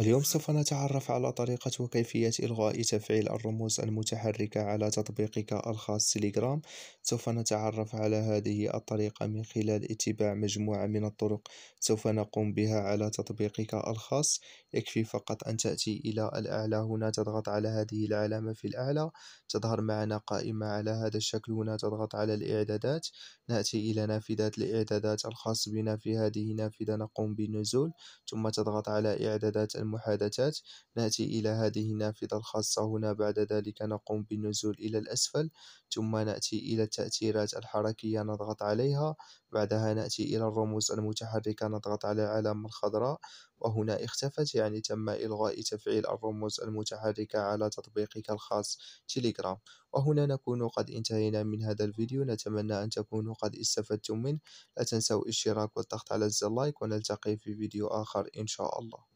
اليوم سوف نتعرف على طريقة وكيفية إلغاء تفعيل الرموز المتحركة على تطبيقك الخاص تليجرام سوف نتعرف على هذه الطريقة من خلال اتباع مجموعة من الطرق سوف نقوم بها على تطبيقك الخاص يكفي فقط أن تأتي إلى الأعلى هنا تضغط على هذه العلامة في الأعلى تظهر معنا قائمة على هذا الشكل هنا تضغط على الإعدادات نأتي إلى نافذة الإعدادات الخاص بنا في هذه نافذة نقوم بالنزول ثم تضغط على إعدادات المحادثات نأتي إلى هذه النافذة الخاصة هنا بعد ذلك نقوم بالنزول إلى الأسفل ثم نأتي إلى التأثيرات الحركية نضغط عليها بعدها نأتي إلى الرموز المتحركة نضغط على العلامة الخضراء وهنا اختفت يعني تم إلغاء تفعيل الرموز المتحركة على تطبيقك الخاص تيليجرام وهنا نكون قد انتهينا من هذا الفيديو نتمنى أن تكونوا قد استفدتم منه لا تنسوا الاشتراك والضغط على الزر لايك ونلتقي في فيديو آخر إن شاء الله